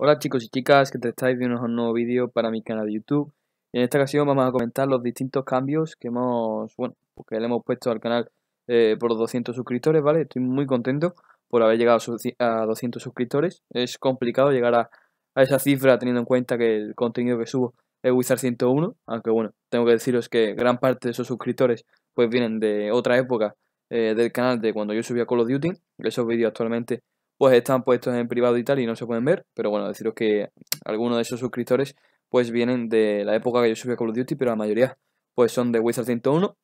Hola chicos y chicas, que te estáis viendo un nuevo vídeo para mi canal de YouTube. En esta ocasión vamos a comentar los distintos cambios que hemos, bueno, pues que le hemos puesto al canal eh, por por 200 suscriptores, ¿vale? Estoy muy contento por haber llegado a 200 suscriptores. Es complicado llegar a, esa cifra teniendo en cuenta que el contenido que subo es Wizard 101, aunque bueno, tengo que deciros que gran parte de esos suscriptores pues vienen de otra época eh, del canal de cuando yo subía Call of Duty. Esos vídeos actualmente pues están puestos en privado y tal y no se pueden ver, pero bueno, deciros que algunos de esos suscriptores pues vienen de la época que yo subí a Call of Duty, pero la mayoría pues son de Wizard 101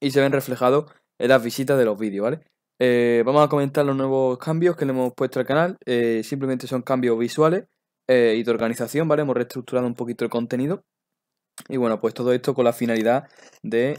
y se ven reflejados en las visitas de los vídeos, ¿vale? Eh, vamos a comentar los nuevos cambios que le hemos puesto al canal, eh, simplemente son cambios visuales eh, y de organización, ¿vale? Hemos reestructurado un poquito el contenido y bueno, pues todo esto con la finalidad de,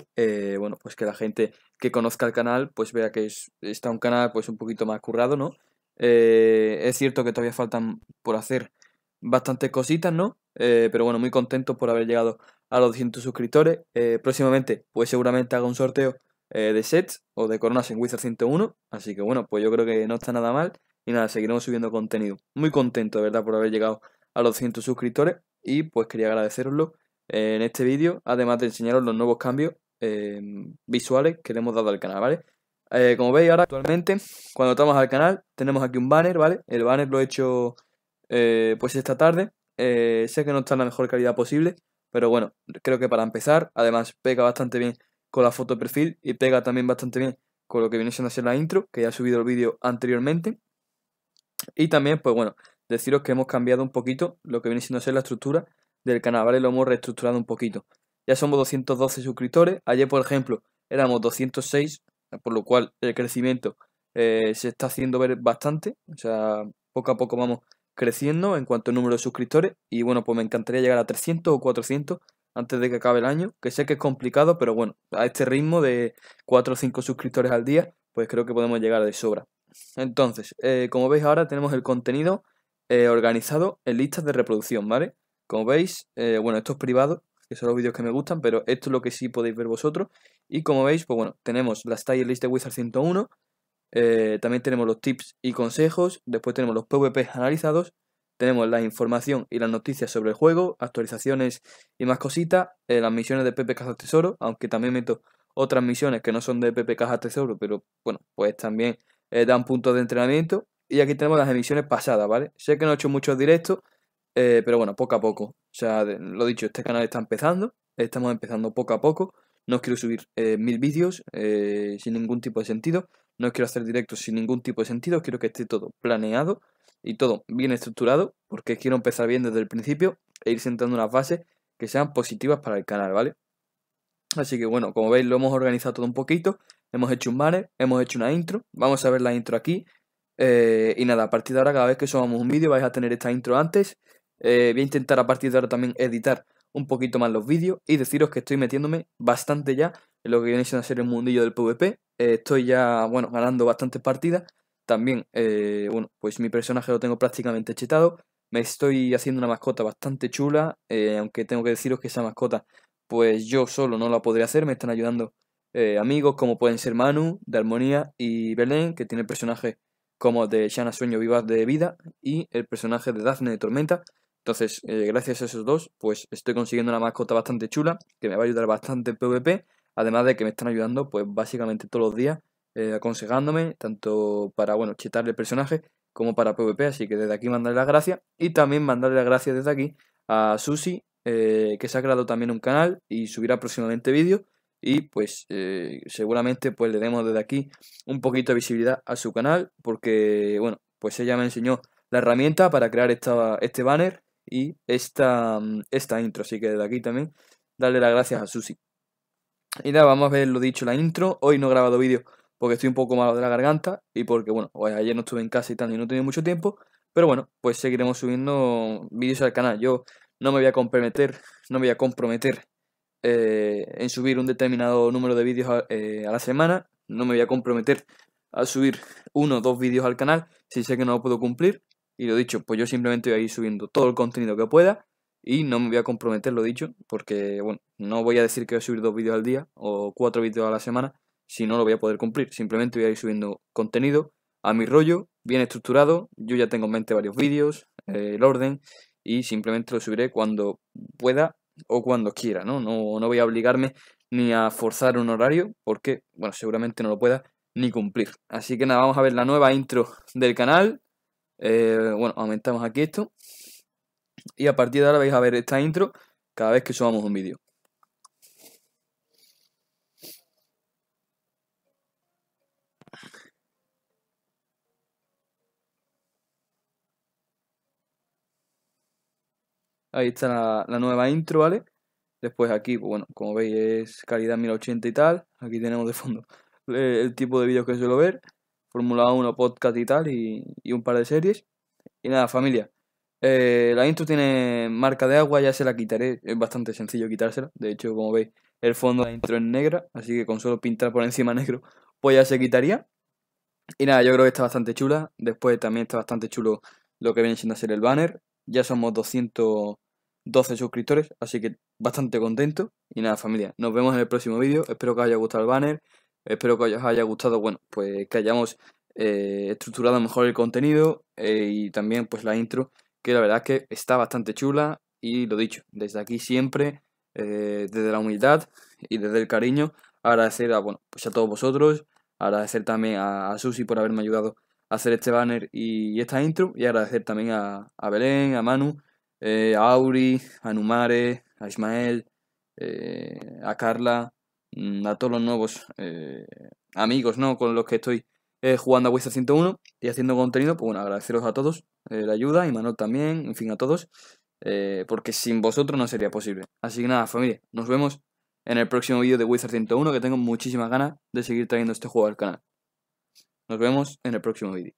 bueno, pues que la gente que conozca el canal, pues vea que está un canal pues un poquito más currado, ¿no? Eh, es cierto que todavía faltan por hacer bastantes cositas, ¿no? Eh, pero bueno, muy contento por haber llegado a los 200 suscriptores. Eh, próximamente, pues seguramente haga un sorteo de sets o de coronas en Wizard 101. Así que bueno, pues yo creo que no está nada mal. Y nada, seguiremos subiendo contenido. Muy contento, de verdad, por haber llegado a los 200 suscriptores. Y pues quería agradeceroslo en este vídeo, además de enseñaros los nuevos cambios visuales que le hemos dado al canal, ¿vale? Eh, como veis ahora actualmente, cuando estamos al canal, tenemos aquí un banner, ¿vale? El banner lo he hecho eh, pues esta tarde. Eh, sé que no está en la mejor calidad posible, pero bueno, creo que para empezar, además pega bastante bien con la foto de perfil y pega también bastante bien con lo que viene siendo hacer la intro, que ya he subido el vídeo anteriormente. Y también, pues bueno, deciros que hemos cambiado un poquito lo que viene siendo ser la estructura del canal, ¿vale? Lo hemos reestructurado un poquito. Ya somos 212 suscriptores. Ayer, por ejemplo, éramos 206 por lo cual el crecimiento eh, se está haciendo ver bastante, o sea, poco a poco vamos creciendo en cuanto al número de suscriptores y bueno, pues me encantaría llegar a 300 o 400 antes de que acabe el año, que sé que es complicado, pero bueno, a este ritmo de 4 o 5 suscriptores al día, pues creo que podemos llegar de sobra. Entonces, eh, como veis ahora tenemos el contenido eh, organizado en listas de reproducción, ¿vale? Como veis, bueno, esto es privado, que son los vídeos que me gustan, pero esto es lo que sí podéis ver vosotros. Y como veis, pues bueno, tenemos las taller list de Wizard 101, eh, también tenemos los tips y consejos, después tenemos los PvP analizados, tenemos la información y las noticias sobre el juego, actualizaciones y más cositas, eh, las misiones de Pepe Caja Tesoro, aunque también meto otras misiones que no son de Pepe Caja Tesoro, pero bueno, pues también eh, dan puntos de entrenamiento. Y aquí tenemos las emisiones pasadas, ¿vale? Sé que no he hecho muchos directos, eh, pero bueno, poco a poco. O sea, lo dicho, este canal está empezando. Estamos empezando poco a poco. No os quiero subir eh, mil vídeos eh, sin ningún tipo de sentido. No os quiero hacer directos sin ningún tipo de sentido. Quiero que esté todo planeado y todo bien estructurado. Porque quiero empezar bien desde el principio e ir sentando unas bases que sean positivas para el canal, ¿vale? Así que bueno, como veis lo hemos organizado todo un poquito. Hemos hecho un banner, hemos hecho una intro. Vamos a ver la intro aquí. y nada, a partir de ahora cada vez que subamos un vídeo vais a tener esta intro antes. Eh, voy a intentar a partir de ahora también editar un poquito más los vídeos y deciros que estoy metiéndome bastante ya en lo que viene a ser el mundillo del PvP. Eh, estoy ya, bueno, ganando bastantes partidas. También, eh, bueno, pues mi personaje lo tengo prácticamente chetado. Me estoy haciendo una mascota bastante chula, aunque tengo que deciros que esa mascota, pues yo solo no la podré hacer. Me están ayudando amigos como pueden ser Manu, de Armonía y Belén, que tiene el personaje como de Shana Sueño Vivas de Vida y el personaje de Daphne de Tormenta, entonces, eh, gracias a esos dos, pues estoy consiguiendo una mascota bastante chula, que me va a ayudar bastante en PvP, además de que me están ayudando, pues básicamente todos los días, eh, aconsejándome, tanto para, bueno, chetarle el personaje, como para PvP, así que desde aquí mandarle las gracias, y también mandarle las gracias desde aquí a Susi, eh, que se ha creado también un canal y subirá próximamente vídeos, y pues seguramente pues le demos desde aquí un poquito de visibilidad a su canal porque bueno pues ella me enseñó la herramienta para crear esta, este banner y esta, mm, esta intro. Así que desde aquí también darle las gracias a Susi. Y nada, vamos a ver lo dicho, la intro. Hoy no he grabado vídeo porque estoy un poco malo de la garganta y porque, bueno, pues ayer no estuve en casa y y no tenía mucho tiempo. Pero bueno, pues seguiremos subiendo vídeos al canal. Yo no me voy a comprometer, no me voy a comprometer eh, en subir un determinado número de vídeos a, eh, a la semana. No me voy a comprometer a subir uno o dos vídeos al canal si sé que no lo puedo cumplir. Y lo dicho, pues yo simplemente voy a ir subiendo todo el contenido que pueda y no me voy a comprometer, lo dicho, porque, bueno, no voy a decir que voy a subir dos vídeos al día o cuatro vídeos a la semana, si no lo voy a poder cumplir. Simplemente voy a ir subiendo contenido a mi rollo, bien estructurado. Yo ya tengo en mente varios vídeos, eh, el orden, y simplemente lo subiré cuando pueda o cuando quiera, ¿no? ¿no? No voy a obligarme ni a forzar un horario, porque, bueno, seguramente no lo pueda ni cumplir. Así que nada, vamos a ver la nueva intro del canal eh, bueno, aumentamos aquí esto. Y a partir de ahora vais a ver esta intro cada vez que subamos un vídeo. Ahí está la, nueva intro, ¿vale? Después aquí, pues bueno, como veis es calidad 1080 y tal. Aquí tenemos de fondo eh, el tipo de vídeos que suelo ver. Fórmula 1, podcast y tal, y, un par de series. Y nada, familia. Eh, la intro tiene marca de agua, ya se la quitaré. Es bastante sencillo quitársela. De hecho, como veis, el fondo de la intro es negra, así que con solo pintar por encima negro, pues ya se quitaría. Y nada, yo creo que está bastante chula. Después también está bastante chulo lo que viene siendo a ser el banner. Ya somos 212 suscriptores, así que bastante contento. Y nada, familia, nos vemos en el próximo vídeo. Espero que os haya gustado el banner. Espero que os haya gustado, bueno, pues que hayamos eh, estructurado mejor el contenido eh, y también pues la intro, que la verdad es que está bastante chula y lo dicho, desde aquí siempre, eh, desde la humildad y desde el cariño, agradecer a, bueno, pues a todos vosotros, agradecer también a, Susi por haberme ayudado a hacer este banner y, esta intro y agradecer también a, a Belén, a Manu, a Auri, a Numare, a Ismael, a Carla, Mm, a todos los nuevos eh, amigos ¿no? con los que estoy eh, jugando a Wizard 101 y haciendo contenido, pues bueno, agradeceros a todos eh, la ayuda, y Manuel también, en fin, a todos, porque sin vosotros no sería posible. Así que nada, familia, nos vemos en el próximo vídeo de Wizard 101, que tengo muchísimas ganas de seguir trayendo este juego al canal. Nos vemos en el próximo vídeo.